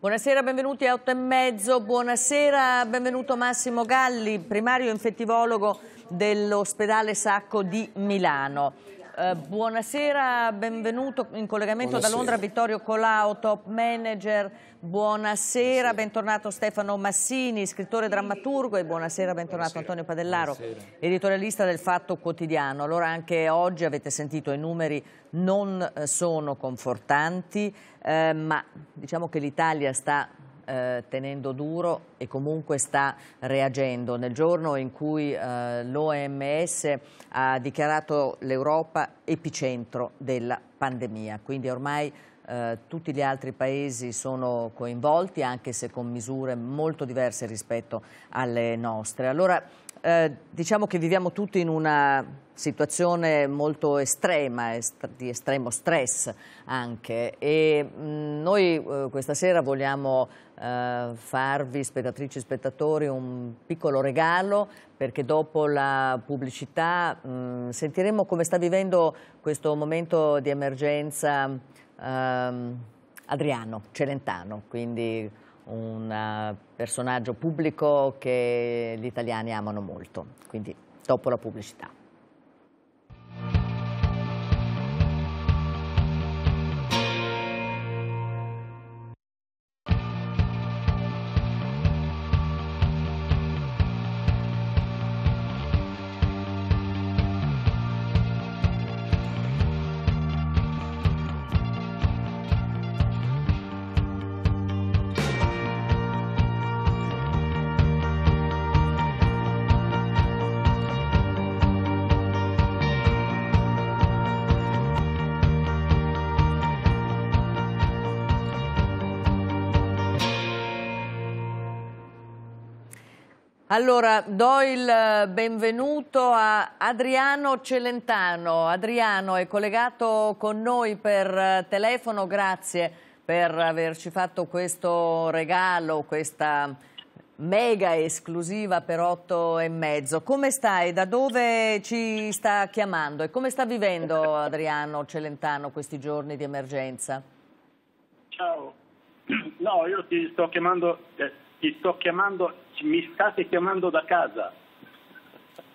Buonasera, benvenuti a 8 e mezzo. Buonasera, benvenuto Massimo Galli, primario infettivologo dell'ospedale Sacco di Milano. Eh, buonasera, benvenuto in collegamento buonasera. da Londra Vittorio Colau, top manager. Buonasera, bentornato Stefano Massini, scrittore e drammaturgo e buonasera, bentornato buonasera. Antonio Padellaro, buonasera. editorialista del Fatto Quotidiano. Allora anche oggi avete sentito i numeri non eh, sono confortanti, eh, ma diciamo che l'Italia sta eh, tenendo duro e comunque sta reagendo. Nel giorno in cui eh, l'OMS ha dichiarato l'Europa epicentro della pandemia, quindi ormai eh, tutti gli altri paesi sono coinvolti anche se con misure molto diverse rispetto alle nostre. Allora eh, diciamo che viviamo tutti in una situazione molto estrema, est di estremo stress anche e mh, mm, noi eh, questa sera vogliamo eh, farvi, spettatrici e spettatori, un piccolo regalo perché dopo la pubblicità mh, mm, sentiremo come sta vivendo questo momento di emergenza ehm, Adriano Celentano, quindi un eh, personaggio pubblico che gli italiani amano molto, quindi dopo la pubblicità. Allora, do il eh, benvenuto a Adriano Celentano. Adriano è collegato con noi per eh, telefono, grazie per averci fatto questo regalo, questa mega esclusiva per otto e mezzo. Come stai? Da dove ci sta chiamando? E come sta vivendo Adriano Celentano questi giorni di emergenza? Ciao. No, io ti sto chiamando, eh, ti sto chiamando mi state chiamando da casa.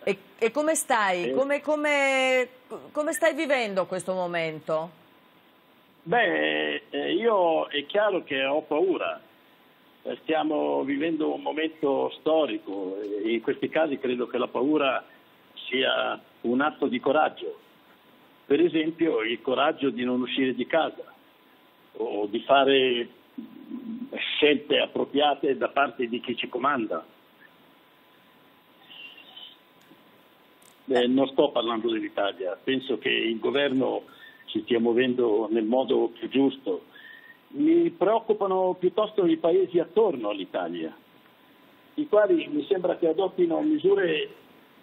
E, e come stai? Eh. Come, come, come stai vivendo questo momento? Beh, eh, io è chiaro che ho paura, eh, stiamo vivendo un momento storico, eh, in questi casi credo che la paura sia un atto di coraggio, per esempio il coraggio di non uscire di casa o di fare scelte appropriate da parte di chi ci comanda. Eh, eh, non sto parlando dell'Italia, penso che il governo si stia muovendo nel modo più giusto. Mi preoccupano piuttosto i paesi attorno all'Italia, i quali mi sembra che adottino misure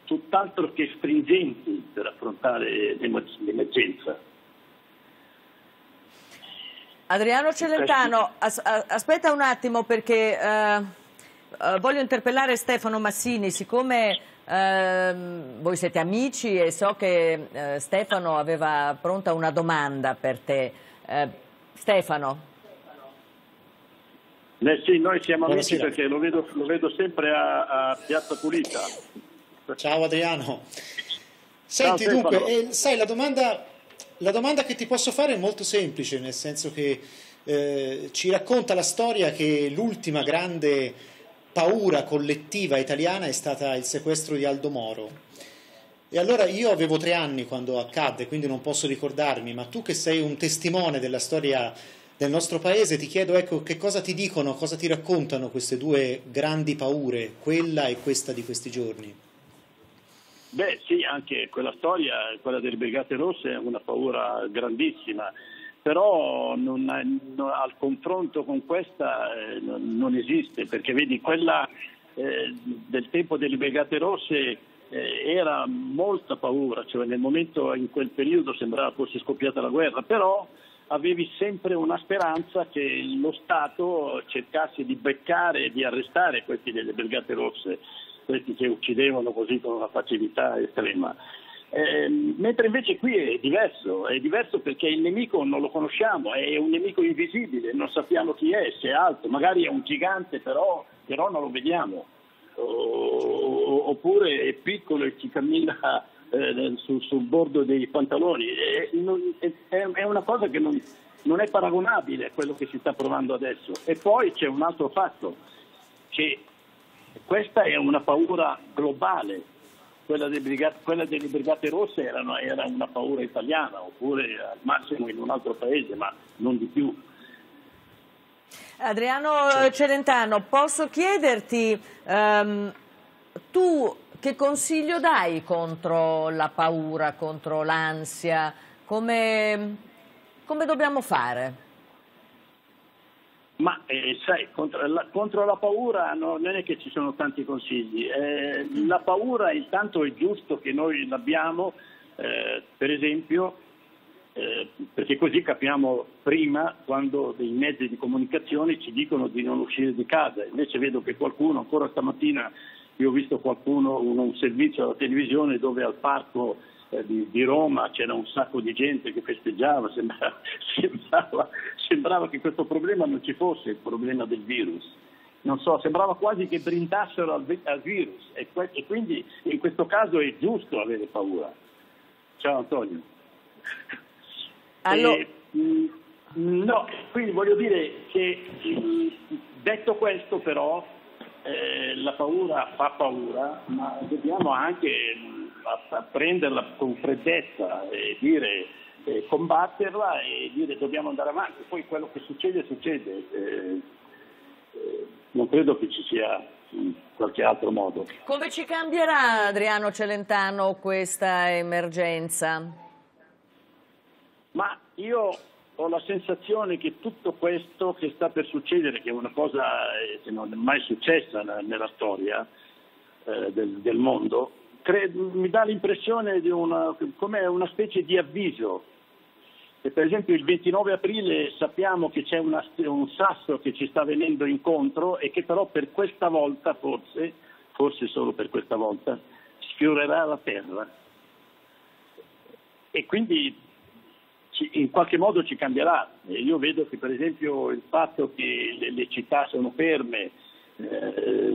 tutt'altro che stringenti per affrontare l'emergenza. Adriano Celentano, as aspetta un attimo perché eh, eh, voglio interpellare Stefano Massini, siccome eh, voi siete amici e so che eh, Stefano aveva pronta una domanda per te. Eh, Stefano. Eh, sì, noi siamo amici Buonasera. perché lo vedo, lo vedo sempre a, a Piazza Pulita. Ciao Adriano. Senti, Ciao, dunque, eh, sai, la domanda la domanda che ti posso fare è molto semplice, nel senso che eh, ci racconta la storia che l'ultima grande paura collettiva italiana è stata il sequestro di Aldo Moro. E allora io avevo tre anni quando accadde, quindi non posso ricordarmi, ma tu che sei un testimone della storia del nostro paese, ti chiedo ecco, che cosa ti dicono, cosa ti raccontano queste due grandi paure, quella e questa di questi giorni. Beh sì, anche quella storia, quella delle Brigate Rosse è una paura grandissima, però non, non, al confronto con questa eh, non, non, esiste, perché vedi quella eh, del tempo delle Brigate Rosse eh, era molta paura, cioè nel momento in quel periodo sembrava fosse scoppiata la guerra, però avevi sempre una speranza che lo Stato cercasse di beccare e di arrestare questi delle Brigate Rosse questi che uccidevano così con una facilità estrema. Eh, mentre invece qui è diverso, è diverso perché il nemico non lo conosciamo, è un nemico invisibile, non sappiamo chi è, se è alto, magari è un gigante però, però non lo vediamo, o, oppure è piccolo e ci cammina eh, su, sul bordo dei pantaloni, è, non, è, è una cosa che non, non è paragonabile a quello che si sta provando adesso. E poi c'è un altro fatto, che questa è una paura globale, quella delle brigate, quella delle brigate rosse era una, era una paura italiana, oppure al massimo in un altro paese, ma non di più. Adriano eh, Celentano, posso chiederti, um, tu che consiglio dai contro la paura, contro l'ansia? Come, come dobbiamo fare? Ma eh, sai, contro la, contro la, paura non è che ci sono tanti consigli. Eh, la paura intanto è giusto che noi l'abbiamo, eh, per esempio, eh, perché così capiamo prima quando dei mezzi di comunicazione ci dicono di non uscire di casa. Invece vedo che qualcuno, ancora stamattina, io ho visto qualcuno, un, un servizio alla televisione dove al parco eh, di, di, Roma c'era un sacco di gente che festeggiava, sembrava, sembrava, sembrava, che questo problema non ci fosse, il problema del virus. Non so, sembrava quasi che brindassero al, al virus e, que- e, quindi in questo caso è giusto avere paura. Ciao Antonio. Allora... E, eh, mh, mm, no, quindi voglio dire che mh, mm, detto questo però eh, la paura fa paura, ma dobbiamo anche mm, a prenderla con freddezza e dire eh, combatterla e dire dobbiamo andare avanti, poi quello che succede succede. Eh, eh, non credo che ci sia mm, qualche altro modo. Come ci cambierà Adriano Celentano questa emergenza? Ma io ho la sensazione che tutto questo che sta per succedere, che è una cosa eh, che non è mai successa nella storia eh, del, del mondo, cre- mi dà l'impressione di una, come una specie di avviso. E per esempio il 29 aprile sappiamo che c'è una, un sasso che ci sta venendo incontro e che però per questa volta forse, forse solo per questa volta, sfiorerà la terra. E quindi in qualche modo ci cambierà. Io vedo che per esempio il fatto che le, città sono ferme, eh,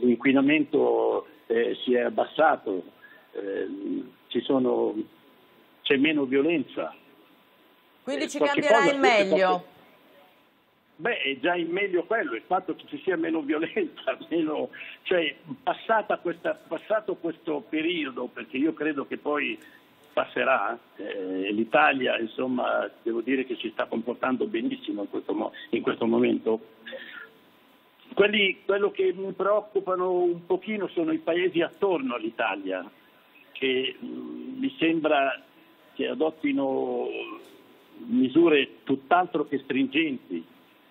l'inquinamento eh, si è abbassato, eh, sono, c'è meno violenza. Quindi eh, ci cambierà il meglio. Fatto... Beh, è già il meglio quello, il fatto che ci sia meno violenza, meno... cioè questa, passato questo periodo, perché io credo che poi passerà. Eh, L'Italia, insomma, devo dire che si sta comportando benissimo in questo, in questo momento. Quelli, quello che mi preoccupano un pochino sono i paesi attorno all'Italia, che mm, mi sembra che adottino misure tutt'altro che stringenti.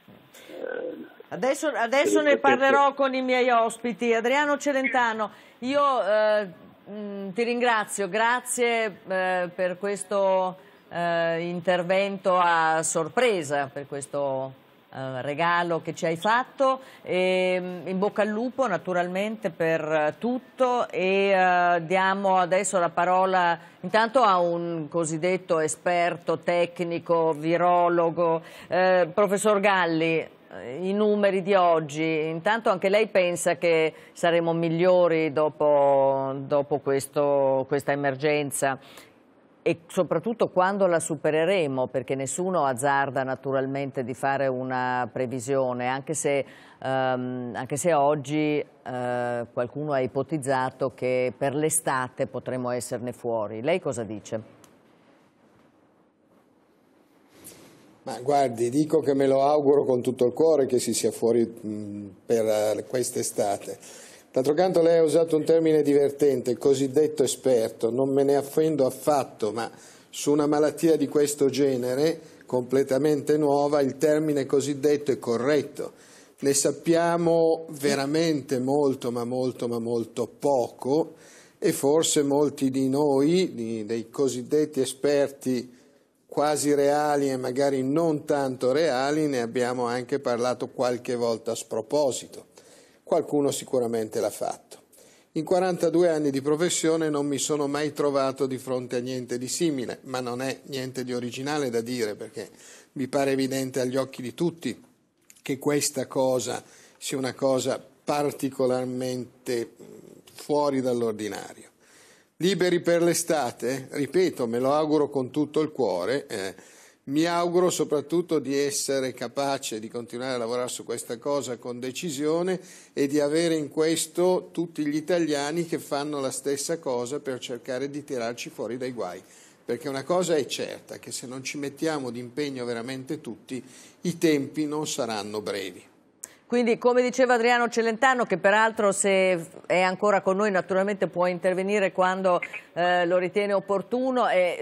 Eh, adesso, adesso ne parlerò con i miei ospiti. Adriano Celentano, io eh, mm, ti ringrazio, grazie eh, per questo eh, intervento a sorpresa, per questo eh, regalo che ci hai fatto. E, ehm, in bocca al lupo naturalmente per tutto e eh, diamo adesso la parola intanto a un cosiddetto esperto tecnico, virologo, eh, professor Galli. Eh, I numeri di oggi, intanto anche lei pensa che saremo migliori dopo, dopo questo, questa emergenza e soprattutto quando la supereremo, perché nessuno azzarda naturalmente di fare una previsione, anche se, ehm, anche se oggi eh, qualcuno ha ipotizzato che per l'estate potremo esserne fuori. Lei cosa dice? Ma guardi, dico che me lo auguro con tutto il cuore che si sia fuori mh, per eh, quest'estate D'altro canto lei ha usato un termine divertente, il cosiddetto esperto, non me ne offendo affatto, ma su una malattia di questo genere, completamente nuova, il termine cosiddetto è corretto. Ne sappiamo veramente molto, ma molto, ma molto poco e forse molti di noi, dei cosiddetti esperti quasi reali e magari non tanto reali, ne abbiamo anche parlato qualche volta a sproposito. Qualcuno sicuramente l'ha fatto. In 42 anni di professione non mi sono mai trovato di fronte a niente di simile, ma non è niente di originale da dire perché mi pare evidente agli occhi di tutti che questa cosa sia una cosa particolarmente fuori dall'ordinario. Liberi per l'estate? Ripeto, me lo auguro con tutto il cuore. Eh, mi auguro soprattutto di essere capace di continuare a lavorare su questa cosa con decisione e di avere in questo tutti gli italiani che fanno la stessa cosa per cercare di tirarci fuori dai guai. Perché una cosa è certa, che se non ci mettiamo d'impegno veramente tutti, i tempi non saranno brevi. Quindi come diceva Adriano Celentano, che peraltro se è ancora con noi naturalmente può intervenire quando eh, lo ritiene opportuno, eh,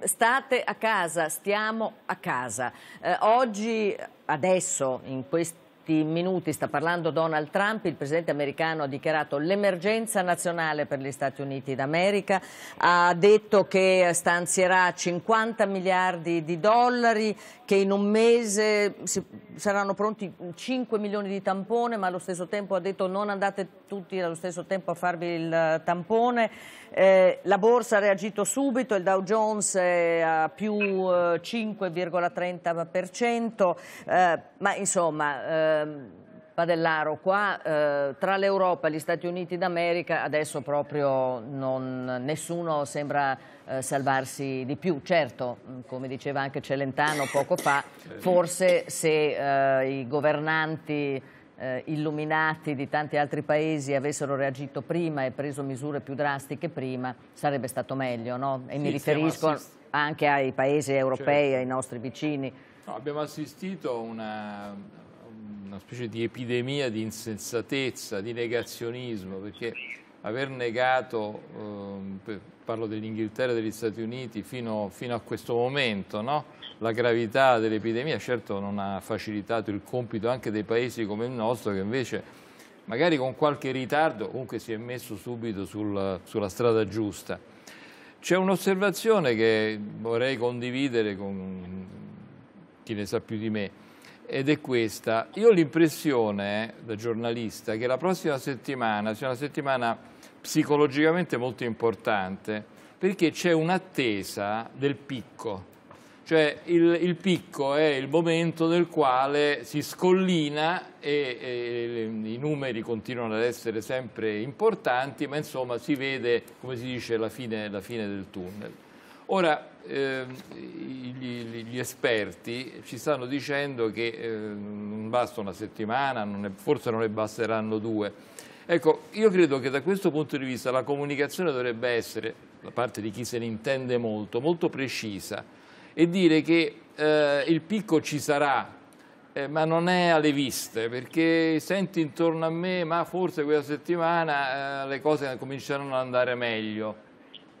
eh, state a casa, stiamo a casa. Eh, oggi, adesso, in questi minuti sta parlando Donald Trump, il presidente americano ha dichiarato l'emergenza nazionale per gli Stati Uniti d'America, ha detto che stanzierà 50 miliardi di dollari, che in un mese si, saranno pronti 5 milioni di tampone, ma allo stesso tempo ha detto non andate tutti allo stesso tempo a farvi il tampone. Eh, la borsa ha reagito subito, il Dow Jones è a più eh, 5,30%, eh, ma insomma... Ehm, Padellaro, qua eh, tra l'Europa e gli Stati Uniti d'America adesso proprio non, nessuno sembra eh, salvarsi di più. Certo, mm, come diceva anche Celentano poco fa, forse se eh, i governanti eh, illuminati di tanti altri paesi avessero reagito prima e preso misure più drastiche prima, sarebbe stato meglio. No? E sì, mi riferisco anche ai paesi europei, certo. ai nostri vicini. No, abbiamo assistito a una una specie di epidemia di insensatezza, di negazionismo, perché aver negato, eh, parlo dell'Inghilterra e degli Stati Uniti, fino, fino a questo momento, no? la gravità dell'epidemia, certo non ha facilitato il compito anche dei paesi come il nostro, che invece magari con qualche ritardo comunque si è messo subito sul, sulla strada giusta. C'è un'osservazione che vorrei condividere con chi ne sa più di me ed è questa. Io ho l'impressione, da giornalista, che la prossima settimana sia una settimana psicologicamente molto importante perché c'è un'attesa del picco. Cioè il, il, picco è il momento nel quale si scollina e, e, i numeri continuano ad essere sempre importanti, ma insomma si vede, come si dice, la fine, la fine del tunnel. Ora, eh, gli, gli, esperti ci stanno dicendo che eh, non basta una settimana, non è, forse non ne basteranno due. Ecco, io credo che da questo punto di vista la comunicazione dovrebbe essere, da parte di chi se ne intende molto, molto precisa e dire che eh, il picco ci sarà, eh, ma non è alle viste, perché senti intorno a me, ma forse quella settimana eh, le cose cominceranno ad andare meglio.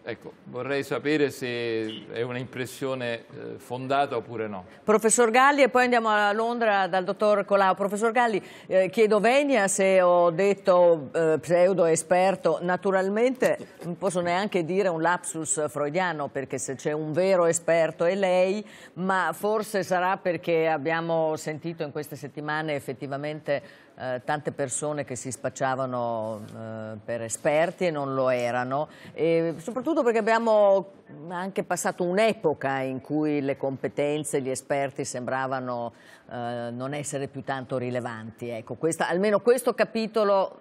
Ecco, vorrei sapere se è un'impressione eh, fondata oppure no. Professor Galli, e poi andiamo a Londra dal dottor Colau. Professor Galli, eh, chiedo venia se ho detto eh, pseudo esperto. Naturalmente non posso neanche dire un lapsus freudiano, perché se c'è un vero esperto è lei, ma forse sarà perché abbiamo sentito in queste settimane effettivamente eh, tante persone che si spacciavano eh, per esperti e non lo erano, e soprattutto perché abbiamo anche passato un'epoca in cui le competenze, gli esperti sembravano eh, non essere più tanto rilevanti. Ecco, questa, almeno questo capitolo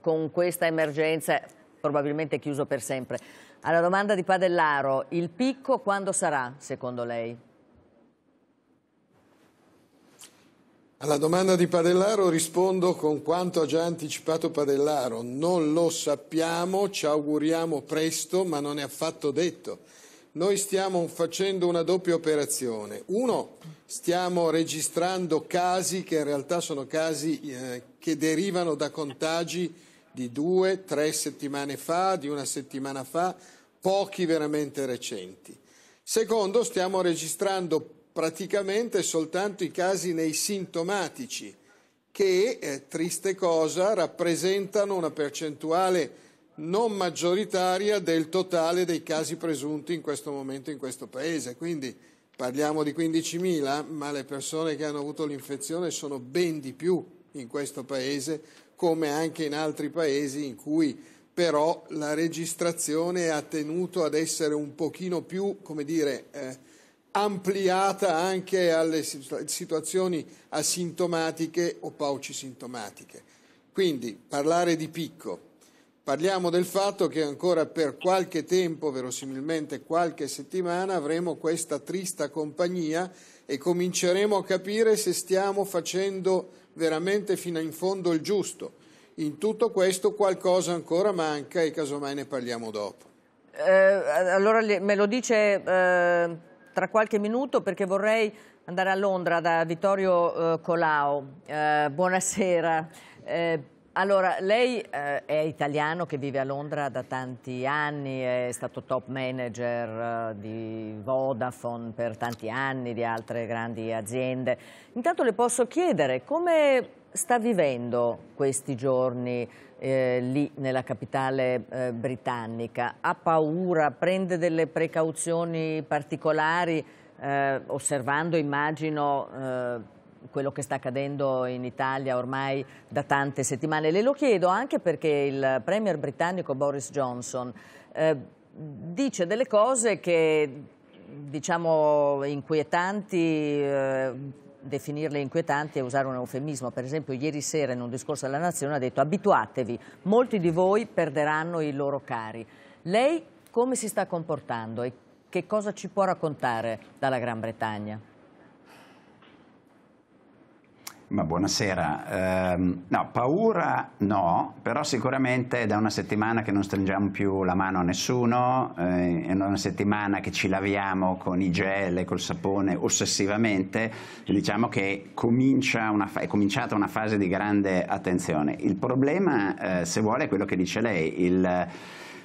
con questa emergenza probabilmente è chiuso per sempre. Alla domanda di Padellaro, il picco quando sarà secondo lei? Alla domanda di Padellaro rispondo con quanto ha già anticipato Padellaro. Non lo sappiamo, ci auguriamo presto, ma non è affatto detto. Noi stiamo facendo una doppia operazione. Uno, stiamo registrando casi che in realtà sono casi eh, che derivano da contagi di due, tre settimane fa, di una settimana fa, pochi veramente recenti. Secondo, stiamo registrando praticamente soltanto i casi nei sintomatici, che, eh, triste cosa, rappresentano una percentuale non maggioritaria del totale dei casi presunti in questo momento in questo Paese. Quindi parliamo di 15.000, ma le persone che hanno avuto l'infezione sono ben di più in questo Paese, come anche in altri Paesi in cui però la registrazione ha tenuto ad essere un pochino più, come dire, eh, ampliata anche alle situazioni asintomatiche o paucisintomatiche. Quindi parlare di picco. Parliamo del fatto che ancora per qualche tempo, verosimilmente qualche settimana, avremo questa trista compagnia e cominceremo a capire se stiamo facendo veramente fino in fondo il giusto. In tutto questo qualcosa ancora manca e casomai ne parliamo dopo. Eh, allora me lo dice eh tra qualche minuto perché vorrei andare a Londra da Vittorio eh, Colau. Eh, buonasera. Eh, allora, lei eh, è italiano che vive a Londra da tanti anni, è stato top manager eh, di Vodafone per tanti anni, di altre grandi aziende. Intanto le posso chiedere come sta vivendo questi giorni eh, lì nella capitale eh, britannica? Ha paura? Prende delle precauzioni particolari eh, osservando, immagino, eh, quello che sta accadendo in Italia ormai da tante settimane. Le lo chiedo anche perché il premier britannico Boris Johnson eh, dice delle cose che diciamo inquietanti, eh, definirle inquietanti e usare un eufemismo. Per esempio, ieri sera in un discorso alla Nazione ha detto abituatevi, molti di voi perderanno i loro cari. Lei come si sta comportando e che cosa ci può raccontare dalla Gran Bretagna? Ma buonasera. Um, no, paura no, però sicuramente è da una settimana che non stringiamo più la mano a nessuno, eh, è da una settimana che ci laviamo con i gel e col sapone ossessivamente, diciamo che comincia una, è cominciata una fase di grande attenzione. Il problema, eh, se vuole, è quello che dice lei. Il,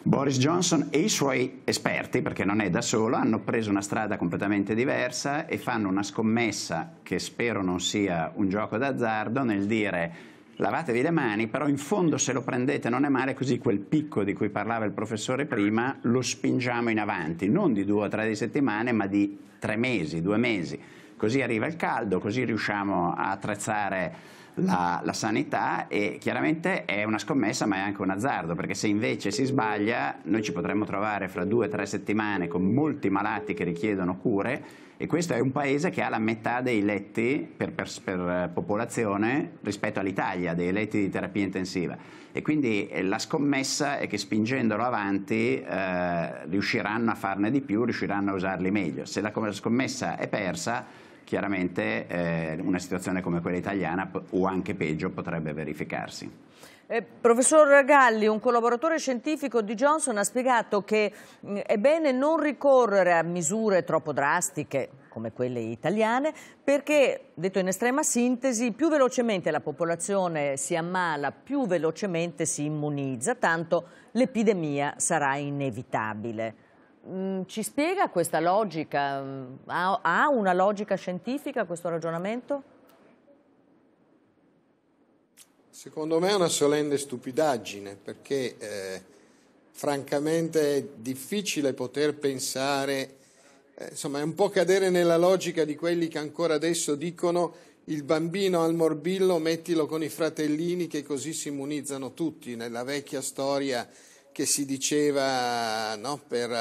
Boris Johnson e i suoi esperti, perché non è da solo, hanno preso una strada completamente diversa e fanno una scommessa che spero non sia un gioco d'azzardo nel dire lavatevi le mani, però in fondo se lo prendete non è male, così quel picco di cui parlava il professore prima lo spingiamo in avanti, non di due o tre settimane, ma di tre mesi, due mesi. Così arriva il caldo, così riusciamo a attrezzare la, la sanità e chiaramente è una scommessa ma è anche un azzardo perché se invece si sbaglia noi ci potremmo trovare fra due o tre settimane con molti malati che richiedono cure e questo è un paese che ha la metà dei letti per, per, per eh, popolazione rispetto all'Italia, dei letti di terapia intensiva e quindi eh, la scommessa è che spingendolo avanti eh, riusciranno a farne di più, riusciranno a usarli meglio. Se la scommessa è persa chiaramente eh, una situazione come quella italiana o anche peggio potrebbe verificarsi. Eh, professor Galli, un collaboratore scientifico di Johnson ha spiegato che mh, mm, è bene non ricorrere a misure troppo drastiche come quelle italiane perché, detto in estrema sintesi, più velocemente la popolazione si ammala, più velocemente si immunizza, tanto l'epidemia sarà inevitabile. Mm, ci spiega questa logica? Ha, ha una logica scientifica questo ragionamento? Secondo me è una solenne stupidaggine perché eh, francamente è difficile poter pensare, eh, insomma è un po' cadere nella logica di quelli che ancora adesso dicono il bambino al morbillo mettilo con i fratellini che così si immunizzano tutti, nella vecchia storia che si diceva no, per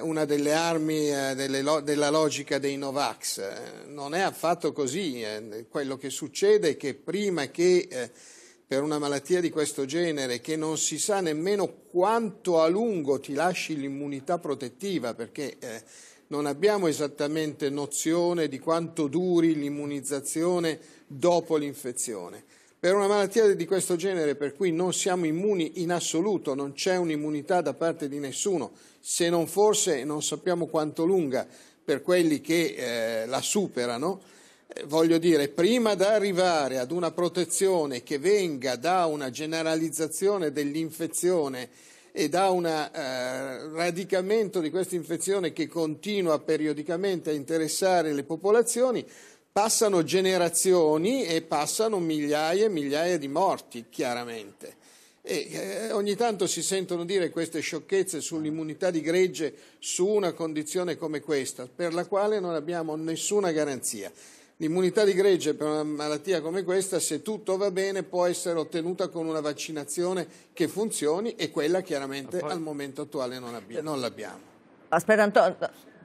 una delle armi eh, della logica dei Novax. Eh, non è affatto così. Eh. Quello che succede è che prima che per una malattia di questo genere, che non si sa nemmeno quanto a lungo ti lasci l'immunità protettiva, perché non abbiamo esattamente nozione di quanto duri l'immunizzazione dopo l'infezione. Per una malattia di questo genere, per cui non siamo immuni in assoluto, non c'è un'immunità da parte di nessuno, se non fosse, non sappiamo quanto lunga, per quelli che eh, la superano, eh, voglio dire, prima di arrivare ad una protezione che venga da una generalizzazione dell'infezione e da un eh, radicamento di questa infezione che continua periodicamente a interessare le popolazioni, passano generazioni e passano migliaia e migliaia di morti, chiaramente. E eh, ogni tanto si sentono dire queste sciocchezze sull'immunità di gregge su una condizione come questa, per la quale non abbiamo nessuna garanzia. L'immunità di gregge per una malattia come questa, se tutto va bene, può essere ottenuta con una vaccinazione che funzioni e quella chiaramente al momento attuale non, l'abbiamo. Aspetta, Antonio.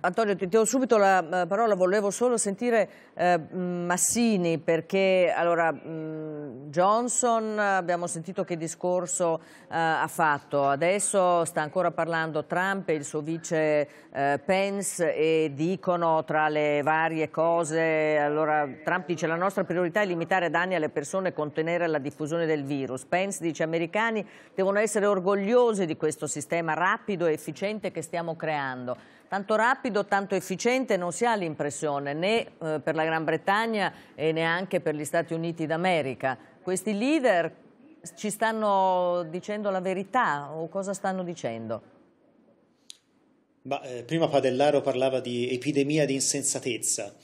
Antonio, ti do subito la eh, parola, volevo solo sentire eh, Massini perché allora, mh, Johnson abbiamo sentito che discorso eh, ha fatto, adesso sta ancora parlando Trump e il suo vice eh, Pence e dicono tra le varie cose, allora Trump dice la nostra priorità è limitare danni alle persone e contenere la diffusione del virus, Pence dice gli americani devono essere orgogliosi di questo sistema rapido e efficiente che stiamo creando tanto rapido, tanto efficiente non si ha l'impressione né eh, per la Gran Bretagna e neanche per gli Stati Uniti d'America. Questi leader ci stanno dicendo la verità o cosa stanno dicendo? Bah, eh, prima Padellaro parlava di epidemia di insensatezza.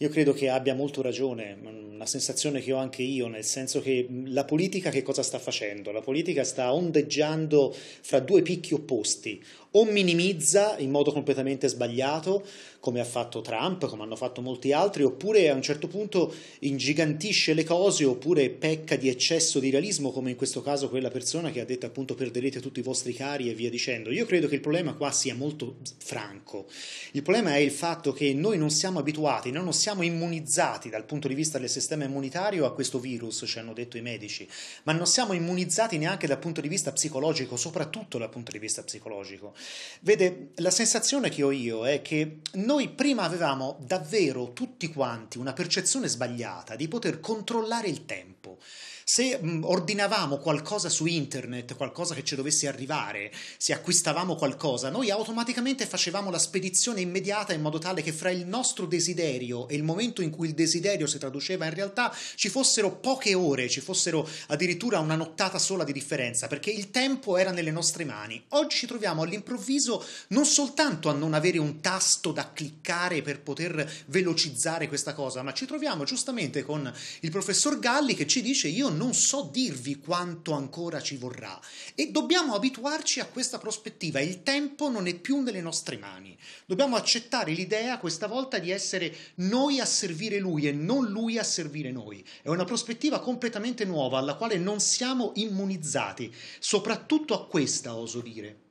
Io credo che abbia molto ragione, una mm, sensazione che ho anche io, nel senso che mm, la politica che cosa sta facendo? La politica sta ondeggiando fra due picchi opposti, o minimizza in modo completamente sbagliato, come ha fatto Trump, come hanno fatto molti altri, oppure a un certo punto ingigantisce le cose, oppure pecca di eccesso di realismo, come in questo caso quella persona che ha detto appunto perderete tutti i vostri cari e via dicendo. Io credo che il problema qua sia molto franco. Il problema è il fatto che noi non siamo abituati, non siamo immunizzati dal punto di vista del sistema immunitario a questo virus, ci hanno detto i medici, ma non siamo immunizzati neanche dal punto di vista psicologico, soprattutto dal punto di vista psicologico. Vede, la sensazione che ho io è che noi prima avevamo davvero tutti quanti una percezione sbagliata di poter controllare il tempo se mh, mm, ordinavamo qualcosa su internet, qualcosa che ci dovesse arrivare, se acquistavamo qualcosa, noi automaticamente facevamo la spedizione immediata in modo tale che fra il nostro desiderio e il momento in cui il desiderio si traduceva in realtà ci fossero poche ore, ci fossero addirittura una nottata sola di differenza, perché il tempo era nelle nostre mani. Oggi ci troviamo all'improvviso non soltanto a non avere un tasto da cliccare per poter velocizzare questa cosa, ma ci troviamo giustamente con il professor Galli che ci dice io non so dirvi quanto ancora ci vorrà e dobbiamo abituarci a questa prospettiva. Il tempo non è più nelle nostre mani. Dobbiamo accettare l'idea questa volta di essere noi a servire lui e non lui a servire noi. È una prospettiva completamente nuova alla quale non siamo immunizzati, soprattutto a questa, oso dire.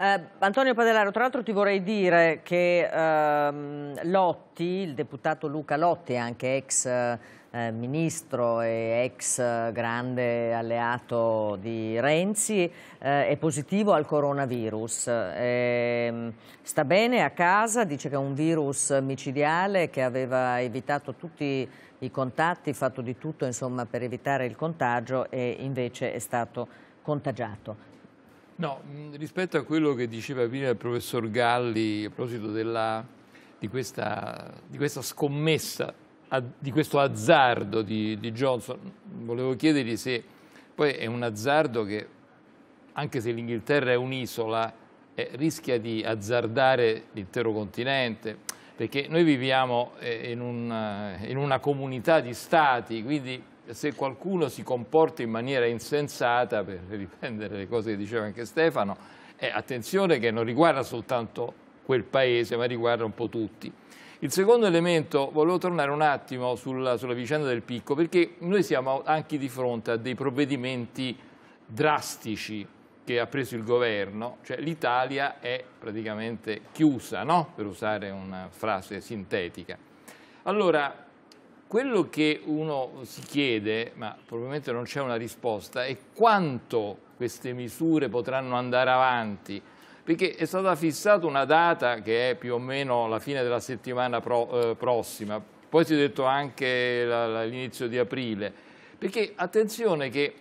Eh, Antonio Padellaro, tra l'altro ti vorrei dire che ehm, Lotti, il deputato Luca Lotti, anche ex... Eh eh, ministro e ex grande alleato di Renzi, eh, è positivo al coronavirus. Eh, sta bene a casa, dice che è un virus micidiale che aveva evitato tutti i contatti, fatto di tutto insomma, per evitare il contagio e invece è stato contagiato. No, rispetto a quello che diceva prima il professor Galli a proposito della, di, questa, di questa scommessa di questo azzardo di, di Johnson, volevo chiedergli se poi è un azzardo che, anche se l'Inghilterra è un'isola, eh, rischia di azzardare l'intero continente, perché noi viviamo eh, in, un, eh, in una comunità di stati, quindi se qualcuno si comporta in maniera insensata, per riprendere le cose che diceva anche Stefano, eh, attenzione che non riguarda soltanto quel paese, ma riguarda un po' tutti. Il secondo elemento, volevo tornare un attimo sulla, sulla vicenda del picco, perché noi siamo anche di fronte a dei provvedimenti drastici che ha preso il governo, cioè l'Italia è praticamente chiusa, no? per usare una frase sintetica. Allora, quello che uno si chiede, ma probabilmente non c'è una risposta, è quanto queste misure potranno andare avanti, perché è stata fissata una data che è più o meno la fine della settimana pro, eh, prossima, poi si è detto anche l'inizio di aprile, perché attenzione che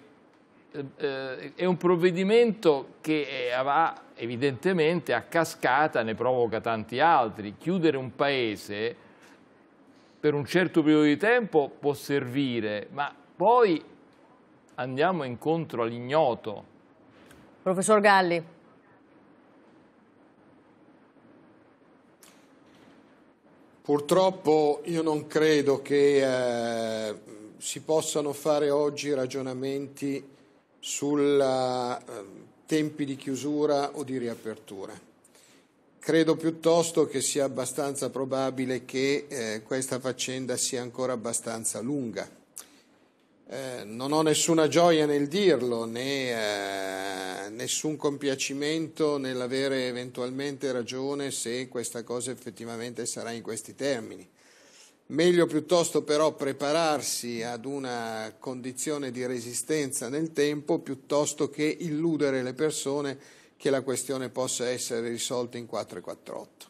eh, eh è un provvedimento che eh, va evidentemente a cascata, ne provoca tanti altri, chiudere un paese per un certo periodo di tempo può servire, ma poi andiamo incontro all'ignoto. Professor Galli. Purtroppo io non credo che eh, si possano fare oggi ragionamenti sui eh, tempi di chiusura o di riapertura. Credo piuttosto che sia abbastanza probabile che eh, questa faccenda sia ancora abbastanza lunga eh, non ho nessuna gioia nel dirlo, né eh, nessun compiacimento nell'avere eventualmente ragione se questa cosa effettivamente sarà in questi termini. Meglio piuttosto però prepararsi ad una condizione di resistenza nel tempo piuttosto che illudere le persone che la questione possa essere risolta in 448.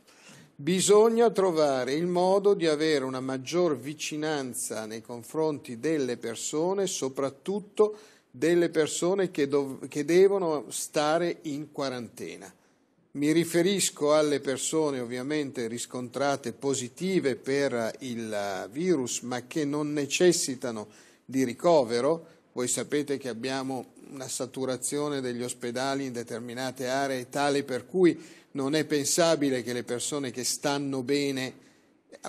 Bisogna trovare il modo di avere una maggior vicinanza nei confronti delle persone, soprattutto delle persone che, dov- che devono stare in quarantena. Mi riferisco alle persone ovviamente riscontrate positive per il virus ma che non necessitano di ricovero. Voi sapete che abbiamo una saturazione degli ospedali in determinate aree tale per cui non è pensabile che le persone che stanno bene,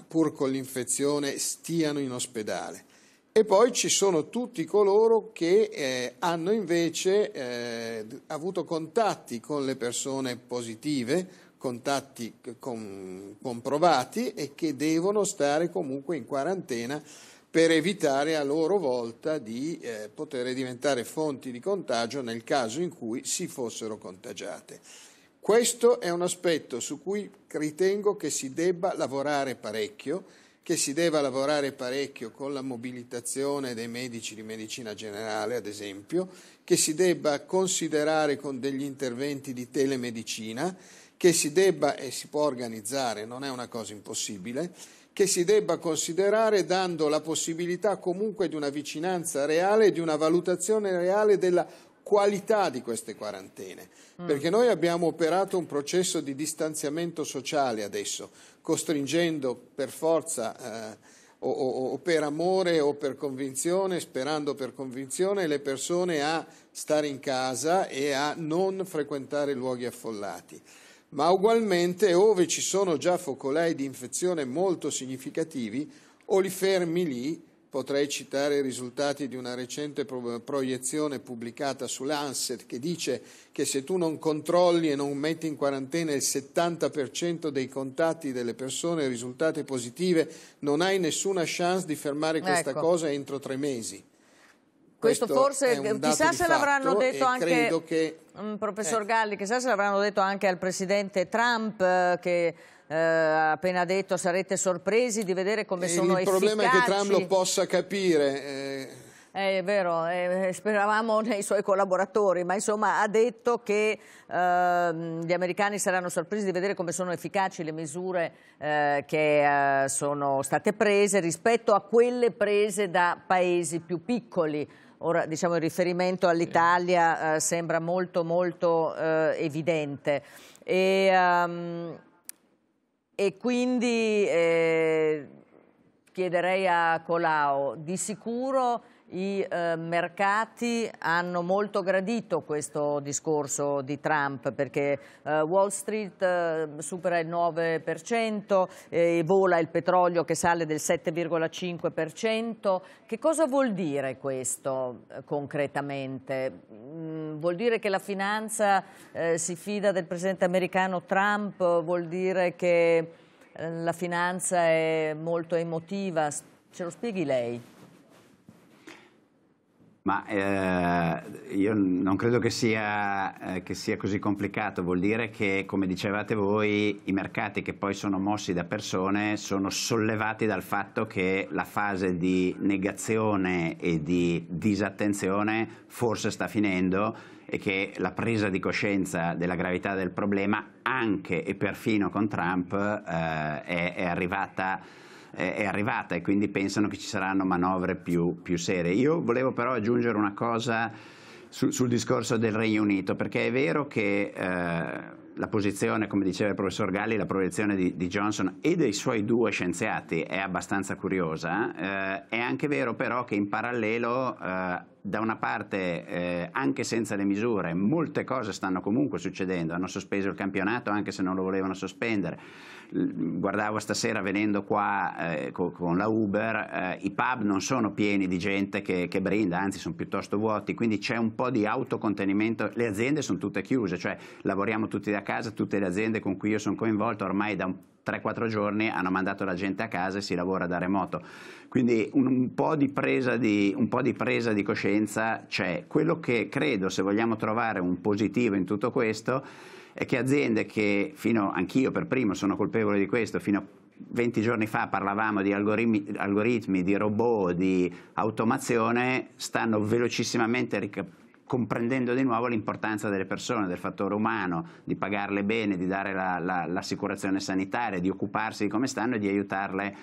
pur con l'infezione, stiano in ospedale. E poi ci sono tutti coloro che eh, hanno invece eh, avuto contatti con le persone positive, contatti con, comprovati e che devono stare comunque in quarantena per evitare a loro volta di eh, poter diventare fonti di contagio nel caso in cui si fossero contagiate. Questo è un aspetto su cui ritengo che si debba lavorare parecchio, che si debba lavorare parecchio con la mobilitazione dei medici di medicina generale, ad esempio, che si debba considerare con degli interventi di telemedicina, che si debba e si può organizzare, non è una cosa impossibile, che si debba considerare dando la possibilità comunque di una vicinanza reale e di una valutazione reale della qualità di queste quarantene, mm. perché noi abbiamo operato un processo di distanziamento sociale adesso, costringendo per forza eh, o, o, o, per amore o per convinzione, sperando per convinzione, le persone a stare in casa e a non frequentare luoghi affollati. Ma ugualmente, ove ci sono già focolai di infezione molto significativi, o li fermi lì Potrei citare i risultati di una recente pro proiezione pubblicata sull'Anset che dice che se tu non controlli e non metti in quarantena il 70% dei contatti delle persone risultate positive, non hai nessuna chance di fermare ecco. questa cosa entro tre mesi. Questo, Questo forse, chissà se l'avranno detto anche, che, professor eh. Galli, chissà se l'avranno detto anche al Presidente Trump eh, che eh, appena detto sarete sorpresi di vedere come sono il efficaci. Il problema è che Trump lo possa capire. Eh. eh è vero, eh, eh, speravamo nei suoi collaboratori, ma insomma ha detto che eh, gli americani saranno sorpresi di vedere come sono efficaci le misure eh, che eh, sono state prese rispetto a quelle prese da paesi più piccoli. Ora, diciamo, il riferimento all'Italia sembra molto, molto evidente. E, um, e quindi eh, chiederei a Colau, di sicuro i eh, mercati hanno molto gradito questo discorso di Trump perché eh, Wall Street eh, supera il 9%, eh, vola il petrolio che sale del 7,5%. Che cosa vuol dire questo eh, concretamente? Mm, vuol dire che la finanza eh, si fida del presidente americano Trump? Vuol dire che la finanza è molto emotiva? Ce lo spieghi lei? Ma eh, io non credo che sia, eh, che sia, così complicato, vuol dire che, come dicevate voi, i mercati che poi sono mossi da persone sono sollevati dal fatto che la fase di negazione e di disattenzione forse sta finendo e che la presa di coscienza della gravità del problema, anche e perfino con Trump, eh, è, è arrivata è arrivata e quindi pensano che ci saranno manovre più, più serie. Io volevo però aggiungere una cosa sul, sul discorso del Regno Unito, perché è vero che eh, la posizione, come diceva il professor Galli, la proiezione di, di Johnson e dei suoi due scienziati è abbastanza curiosa. Eh, è anche vero però che in parallelo, eh, da una parte, eh, anche senza le misure, molte cose stanno comunque succedendo. Hanno sospeso il campionato anche se non lo volevano sospendere. Guardavo stasera venendo qua eh, con, con, la Uber, eh, i pub non sono pieni di gente che, che brinda, anzi sono piuttosto vuoti, quindi c'è un po' di autocontenimento. Le aziende sono tutte chiuse, cioè lavoriamo tutti da a casa, tutte le aziende con cui io sono coinvolto ormai da 3-4 giorni hanno mandato la gente a casa e si lavora da remoto. Quindi un, un, po, di di, un po' di presa di coscienza c'è. Quello che credo, se vogliamo trovare un positivo in tutto questo, è che aziende che fino anch'io per primo sono colpevole di questo, fino a 20 giorni fa parlavamo di algoritmi, algoritmi di robot, di automazione, stanno velocissimamente ricapitolando comprendendo di nuovo l'importanza delle persone, del fattore umano, di pagarle bene, di dare la, la, l'assicurazione sanitaria, di occuparsi di come stanno e di aiutarle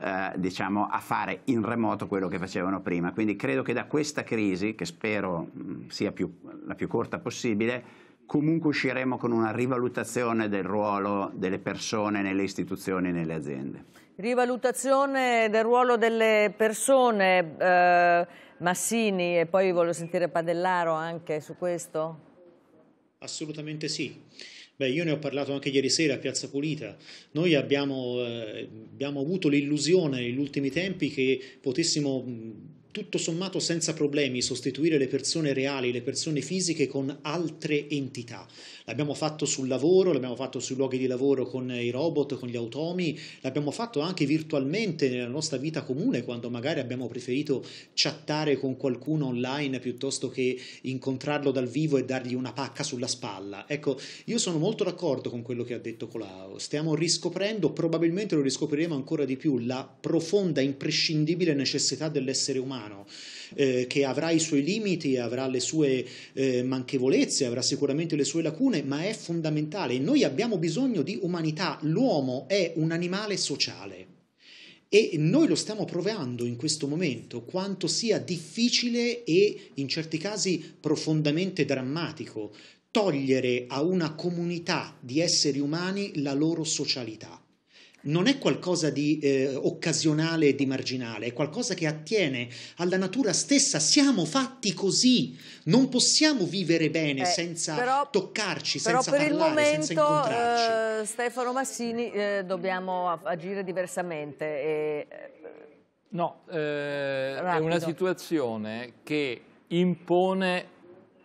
eh, diciamo, a fare in remoto quello che facevano prima. Quindi credo che da questa crisi, che spero mm, sia più, la più corta possibile, comunque usciremo con una rivalutazione del ruolo delle persone nelle istituzioni e nelle aziende. Rivalutazione del ruolo delle persone. Eh Massini e poi voglio sentire Padellaro anche su questo? Assolutamente sì. Beh, io ne ho parlato anche ieri sera a Piazza Pulita. Noi abbiamo, eh, abbiamo avuto l'illusione negli ultimi tempi che potessimo tutto sommato senza problemi sostituire le persone reali, le persone fisiche con altre entità. L'abbiamo fatto sul lavoro, l'abbiamo fatto sui luoghi di lavoro con i robot, con gli automi, l'abbiamo fatto anche virtualmente nella nostra vita comune quando magari abbiamo preferito chattare con qualcuno online piuttosto che incontrarlo dal vivo e dargli una pacca sulla spalla. Ecco, io sono molto d'accordo con quello che ha detto Colau. Stiamo riscoprendo, probabilmente lo riscopriremo ancora di più, la profonda, imprescindibile necessità dell'essere umano umano, eh, che avrà i suoi limiti, avrà le sue eh, manchevolezze, avrà sicuramente le sue lacune, ma è fondamentale. Noi abbiamo bisogno di umanità, l'uomo è un animale sociale. E noi lo stiamo provando in questo momento quanto sia difficile e in certi casi profondamente drammatico togliere a una comunità di esseri umani la loro socialità non è qualcosa di eh, occasionale e di marginale, è qualcosa che attiene alla natura stessa. Siamo fatti così, non possiamo vivere bene eh, senza però, toccarci, però senza per parlare, momento, senza incontrarci. Eh, Stefano Massini, eh, dobbiamo agire diversamente. E... Eh, no, eh, è una situazione che impone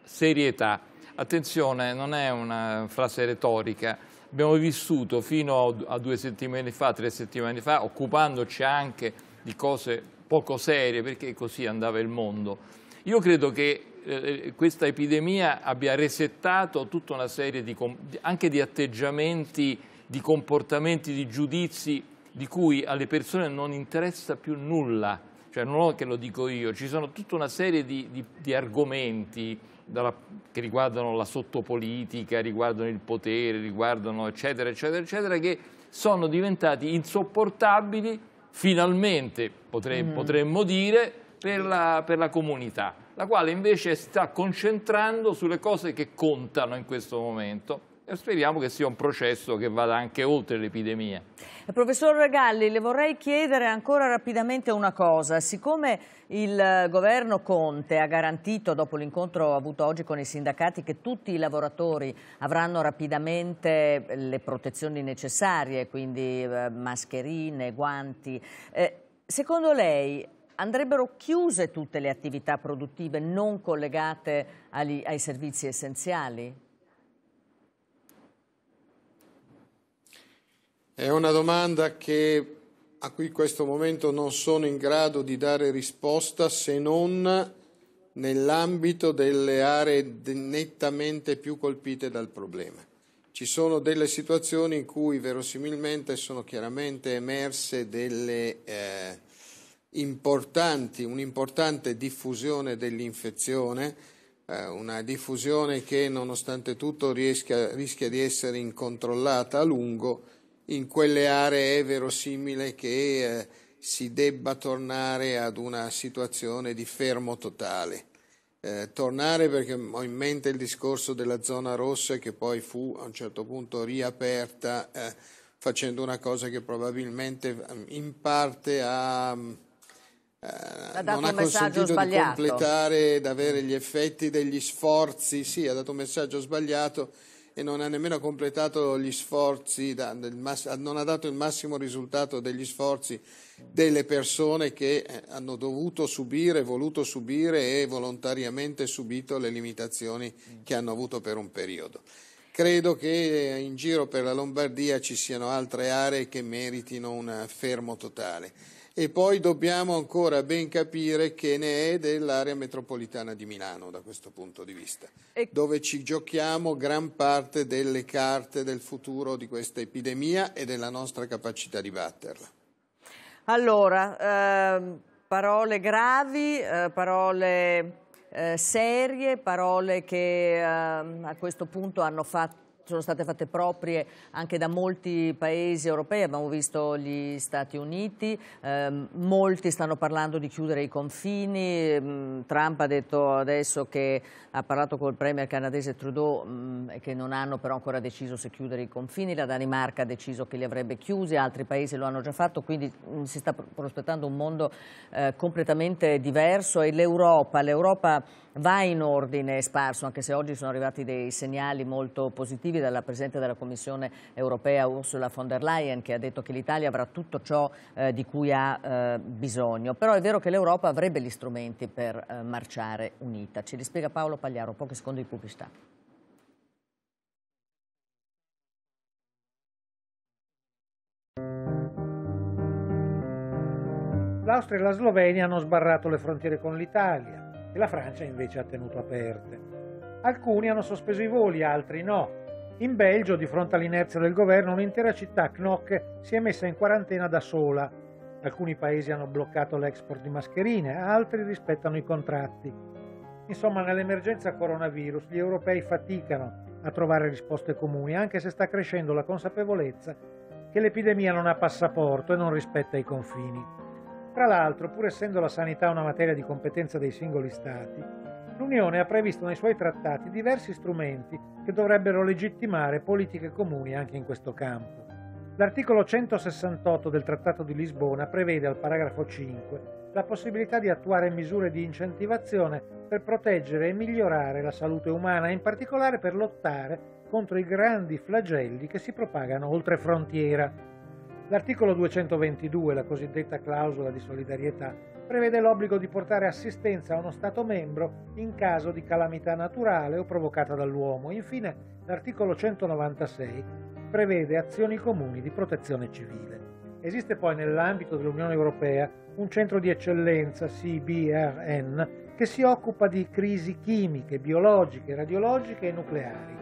serietà. Attenzione, non è una frase retorica abbiamo vissuto fino a due settimane fa, tre settimane fa, occupandoci anche di cose poco serie, perché così andava il mondo. Io credo che eh, eh questa epidemia abbia resettato tutta una serie di, anche di atteggiamenti, di comportamenti, di giudizi di cui alle persone non interessa più nulla cioè non è che lo dico io, ci sono tutta una serie di, di, di argomenti dalla, che riguardano la sottopolitica, riguardano il potere, riguardano eccetera, eccetera, eccetera, che sono diventati insopportabili finalmente, potre, mm. Mm-hmm. potremmo dire, per la, per la comunità, la quale invece sta concentrando sulle cose che contano in questo momento speriamo che sia un processo che vada anche oltre l'epidemia. Eh, professor Galli, le vorrei chiedere ancora rapidamente una cosa. Siccome il eh, governo Conte ha garantito, dopo l'incontro avuto oggi con i sindacati, che tutti i lavoratori avranno rapidamente eh, le protezioni necessarie, quindi mascherine, guanti, secondo lei andrebbero chiuse tutte le attività produttive non collegate ai servizi essenziali? È una domanda che, a cui in questo momento non sono in grado di dare risposta se non nell'ambito delle aree nettamente più colpite dal problema. Ci sono delle situazioni in cui verosimilmente sono chiaramente emerse delle, eh, un'importante diffusione dell'infezione, eh, una diffusione che nonostante tutto rischia, rischia di essere incontrollata a lungo in quelle aree è verosimile che eh, si debba tornare ad una situazione di fermo totale. Eh, tornare perché ho in mente il discorso della zona rossa che poi fu a un certo punto riaperta eh, facendo una cosa che probabilmente mm, in parte ha, mm, eh, non ha consentito di completare ed avere gli effetti degli sforzi, sì, ha dato un messaggio sbagliato e non ha nemmeno completato gli sforzi, non ha dato il massimo risultato degli sforzi delle persone che eh, hanno dovuto subire, voluto subire e volontariamente subito le limitazioni che hanno avuto per un periodo. Credo che in giro per la Lombardia ci siano altre aree che meritino un fermo totale e poi dobbiamo ancora ben capire che ne è dell'area metropolitana di Milano da questo punto di vista, e... dove ci giochiamo gran parte delle carte del futuro di questa epidemia e della nostra capacità di batterla. Allora, eh, parole gravi, eh, parole eh, serie, parole che ehm, a questo punto hanno fatto sono state fatte proprie anche da molti paesi europei, abbiamo visto gli Stati Uniti, eh, molti stanno parlando di chiudere i confini, ehm, Trump ha detto adesso che ha parlato col premier canadese Trudeau mh, mm, che non hanno però ancora deciso se chiudere i confini, la Danimarca ha deciso che li avrebbe chiusi, altri paesi lo hanno già fatto, quindi mh, mm, si sta prospettando un mondo eh, completamente diverso e l'Europa, l'Europa va in ordine sparso, anche se oggi sono arrivati dei segnali molto positivi dalla Presidente della Commissione europea Ursula von der Leyen che ha detto che l'Italia avrà tutto ciò eh, di cui ha eh, bisogno. Però è vero che l'Europa avrebbe gli strumenti per eh, marciare unita. Ci li spiega Paolo Pagliaro, pochi secondi di pubblicità. L'Austria e la Slovenia hanno sbarrato le frontiere con l'Italia e la Francia invece ha tenuto aperte. Alcuni hanno sospeso i voli, altri no. In Belgio, di fronte all'inerzia del governo, un'intera città, Knok, si è messa in quarantena da sola. Alcuni paesi hanno bloccato l'export di mascherine, altri rispettano i contratti. Insomma, nell'emergenza coronavirus gli europei faticano a trovare risposte comuni, anche se sta crescendo la consapevolezza che l'epidemia non ha passaporto e non rispetta i confini. Tra l'altro, pur essendo la sanità una materia di competenza dei singoli Stati, l'Unione ha previsto nei suoi trattati diversi strumenti che dovrebbero legittimare politiche comuni anche in questo campo. L'articolo 168 del Trattato di Lisbona prevede al paragrafo 5 la possibilità di attuare misure di incentivazione per proteggere e migliorare la salute umana, in particolare per lottare contro i grandi flagelli che si propagano oltre frontiera. L'articolo 222, la cosiddetta clausola di solidarietà, prevede l'obbligo di portare assistenza a uno Stato membro in caso di calamità naturale o provocata dall'uomo. Infine, l'articolo 196 prevede azioni comuni di protezione civile. Esiste poi nell'ambito dell'Unione Europea un centro di eccellenza, CBRN, che si occupa di crisi chimiche, biologiche, radiologiche e nucleari.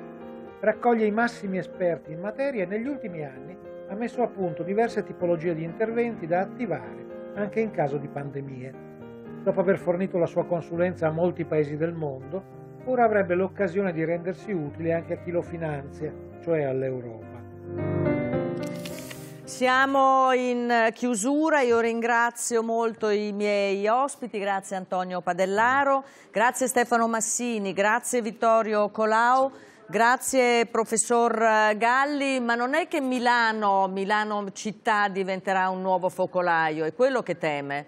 Raccoglie i massimi esperti in materia e negli ultimi anni ha messo a punto diverse tipologie di interventi da attivare anche in caso di pandemie. Dopo aver fornito la sua consulenza a molti paesi del mondo, ora avrebbe l'occasione di rendersi utile anche a chi lo finanzia, cioè all'Europa. Siamo in chiusura, io ringrazio molto i miei ospiti, grazie Antonio Padellaro, grazie Stefano Massini, grazie Vittorio Colau. Grazie professor eh, Galli, ma non è che Milano, Milano città diventerà un nuovo focolaio, è quello che teme?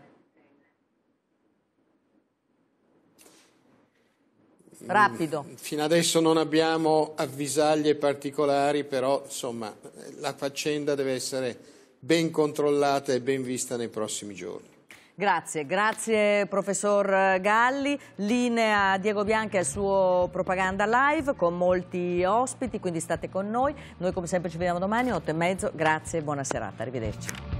Rapido. Mm, fino adesso non abbiamo avvisaglie particolari, però insomma, la faccenda deve essere ben controllata e ben vista nei prossimi giorni. Grazie, grazie professor Galli. Linea Diego Bianchi al suo Propaganda Live con molti ospiti, quindi state con noi. Noi come sempre ci vediamo domani, 8 e mezzo. Grazie e buona serata. Arrivederci.